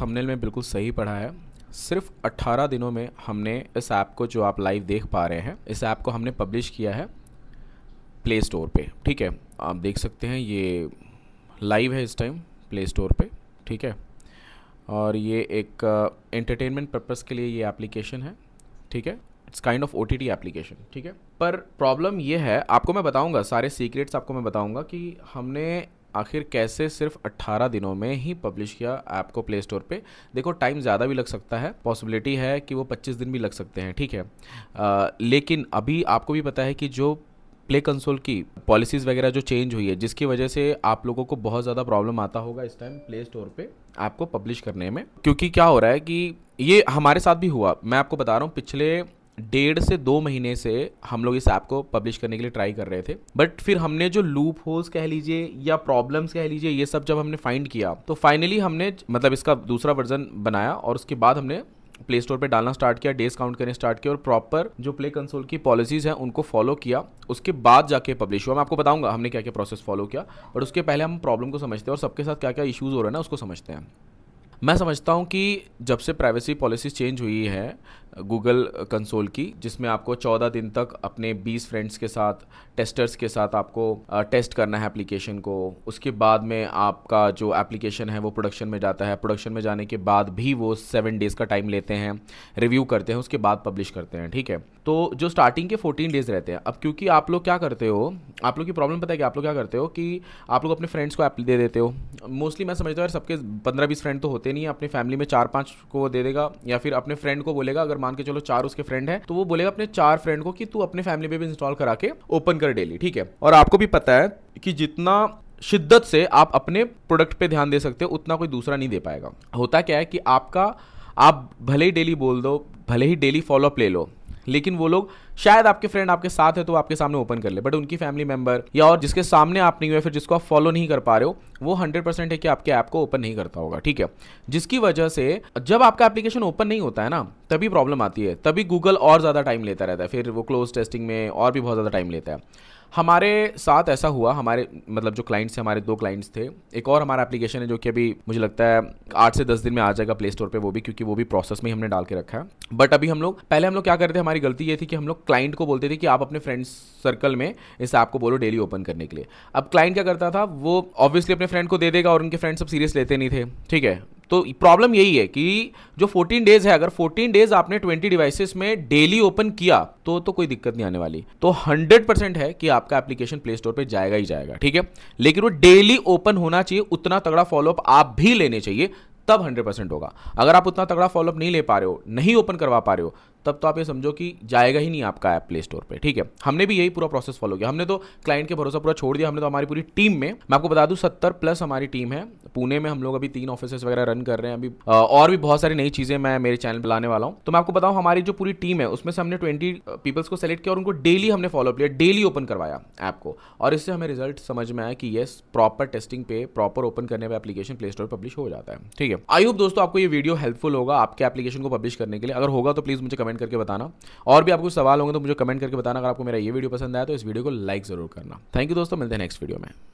thumbnail में बिल्कुल सही पढ़ा है सिर्फ 18 दिनों में हमने इस ऐप को जो आप लाइव देख पा रहे हैं इस ऐप को हमने पब्लिश किया है प्ले स्टोर पे ठीक है आप देख सकते हैं ये लाइव है इस टाइम प्ले स्टोर पे ठीक है और ये एक एंटरटेनमेंट uh, पर्पज़ के लिए ये एप्लीकेशन है ठीक है it's kind of O T T application ठीक है पर प्रॉब्लम ये है आपको मैं बताऊंगा सारे सीक्रेट्स आपको मैं बताऊंगा कि हमने आखिर कैसे सिर्फ 18 दिनों में ही पब्लिश किया ऐप को प्ले स्टोर पे देखो टाइम ज़्यादा भी लग सकता है पॉसिबिलिटी है कि वो 25 दिन भी लग सकते हैं ठीक है आ, लेकिन अभी आपको भी पता है कि जो प्ले कंसोल की पॉलिसीज़ वगैरह जो चेंज हुई है जिसकी वजह से आप लोगों को बहुत ज़्यादा प्रॉब्लम आता होगा इस टाइम प्ले स्टोर पर ऐप को पब्लिश करने में क्योंकि क्या हो रहा है कि ये हमारे साथ भी हुआ मैं आपको बता रहा हूँ पिछले डेढ़ से दो महीने से हम लोग इस ऐप को पब्लिश करने के लिए ट्राई कर रहे थे बट फिर हमने जो लूप होल्स कह लीजिए या प्रॉब्लम्स कह लीजिए ये सब जब हमने फाइंड किया तो फाइनली हमने मतलब इसका दूसरा वर्जन बनाया और उसके बाद हमने प्ले स्टोर पर डालना स्टार्ट किया डेज काउंट करने स्टार्ट किया और प्रॉपर जो प्ले कंसोल की पॉलिसीज़ हैं उनको फॉलो किया उसके बाद जाके पब्लिश हुआ मैं आपको बताऊंगा हमने क्या क्या प्रोसेस फॉलो किया और उसके पहले हम प्रॉब्लम को समझते हैं और सबके साथ क्या क्या इशूज़ हो रहे हैं ना उसको समझते हैं मैं समझता हूँ कि जब से प्राइवेसी पॉलिसी चेंज हुई है गूगल कंसोल की जिसमें आपको 14 दिन तक अपने 20 फ्रेंड्स के साथ टेस्टर्स के साथ आपको टेस्ट करना है एप्लीकेशन को उसके बाद में आपका जो एप्लीकेशन है वो प्रोडक्शन में जाता है प्रोडक्शन में जाने के बाद भी वो सेवन डेज़ का टाइम लेते हैं रिव्यू करते हैं उसके बाद पब्लिश करते हैं ठीक है तो जो स्टार्टिंग के फोर्टीन डेज़ रहते हैं अब क्योंकि आप लोग क्या करते हो आप लोग की प्रॉब्लम पता है कि आप लोग क्या करते हो कि आप लोग अपने फ्रेंड्स को ऐप दे देते हो मोस्टली मैं समझता हूँ सबके पंद्रह बीस फ्रेंड तो होते नहीं अपने फैमिली में चार पाँच को दे देगा या फिर अपने फ्रेंड को बोलेगा अगर मान के चलो चार उसके फ्रेंड है तो वो बोलेगा अपने चार फ्रेंड को कि तू अपने फैमिली में भी इंस्टॉल करा के ओपन कर डेली ठीक है और आपको भी पता है कि जितना शिद्दत से आप अपने प्रोडक्ट पे ध्यान दे सकते हो उतना कोई दूसरा नहीं दे पाएगा होता क्या है कि आपका आप भले ही डेली बोल दो भले ही डेली फॉलोअप ले लो लेकिन वो लोग शायद आपके फ्रेंड आपके साथ है तो आपके सामने ओपन कर ले बट उनकी फैमिली मेंबर या और जिसके सामने आप नहीं हुए फिर जिसको आप फॉलो नहीं कर पा रहे हो वो हंड्रेड परसेंट है कि आपके ऐप को ओपन नहीं करता होगा ठीक है जिसकी वजह से जब आपका एप्लीकेशन ओपन नहीं होता है ना तभी प्रॉब्लम आती है तभी गूगल और ज़्यादा टाइम लेता रहता है फिर वो क्लोज टेस्टिंग में और भी बहुत ज़्यादा टाइम लेता है हमारे साथ ऐसा हुआ हमारे मतलब जो क्लाइंट्स थे हमारे दो क्लाइंट्स थे एक और हमारा एप्लीकेशन है जो कि अभी मुझे लगता है आठ से दस दिन में आ जाएगा प्ले स्टोर पर वो भी क्योंकि वो भी प्रोसेस में हमने डाल के रखा है बट अभी हम लोग पहले हम लोग क्या करते थे हमारी गलती ये थी कि हम लोग क्लाइंट को बोलते थे कि आप अपने फ्रेंड्स सर्कल में इस ऐप को बोलो डेली ओपन करने के लिए अब क्लाइंट क्या करता था वो ऑब्वियसली अपने फ्रेंड को दे देगा और उनके फ्रेंड्स सब सीरियस लेते नहीं थे ठीक है तो प्रॉब्लम यही है कि जो 14 डेज है अगर 14 डेज आपने 20 डिवाइसेस में डेली ओपन किया तो तो कोई दिक्कत नहीं आने वाली तो 100 परसेंट है कि आपका एप्लीकेशन प्ले स्टोर पर जाएगा ही जाएगा ठीक है लेकिन वो डेली ओपन होना चाहिए उतना तगड़ा फॉलोअप आप भी लेने चाहिए तब 100 परसेंट होगा अगर आप उतना तगड़ा फॉलोअप नहीं ले पा रहे हो नहीं ओपन करवा पा रहे हो तब तो आप ये समझो कि जाएगा ही नहीं आपका ऐप प्ले स्टोर पर ठीक है हमने भी यही पूरा प्रोसेस फॉलो किया हमने तो क्लाइंट के भरोसा पूरा छोड़ दिया हमने तो हमारी पूरी टीम में मैं आपको बता दूँ सत्तर प्लस हमारी टीम है पुणे में हम लोग अभी तीन ऑफिस वगैरह रन कर रहे हैं अभी और भी बहुत सारी नई चीज़ें मैं मेरे चैनल पर लाने वाला हूँ तो मैं आपको बताऊँ हमारी जो पूरी टीम है उसमें से हमने ट्वेंटी पीपल्स को सेलेक्ट किया और उनको डेली हमने फॉलो किया डेली ओपन करवाया ऐप को और इससे हमें रिजल्ट समझ में आया कि येस प्रॉपर टेस्टिंग पे प्रॉपर ओपन करने पर एप्लीकेशन प्ले स्टोर पब्लिश हो जाता है ठीक है आई होप दोस्तों आपको ये वीडियो हेल्पफुल होगा आपके एप्लीकेशन को पब्लिश करने के लिए अगर होगा तो प्लीज़ मुझे कमेंट कमेंट करके बताना और भी आपको सवाल होंगे तो मुझे कमेंट करके बताना अगर आपको मेरा ये वीडियो पसंद आया तो इस वीडियो को लाइक ज़रूर करना थैंक यू दोस्तों मिलते हैं नेक्स्ट वीडियो में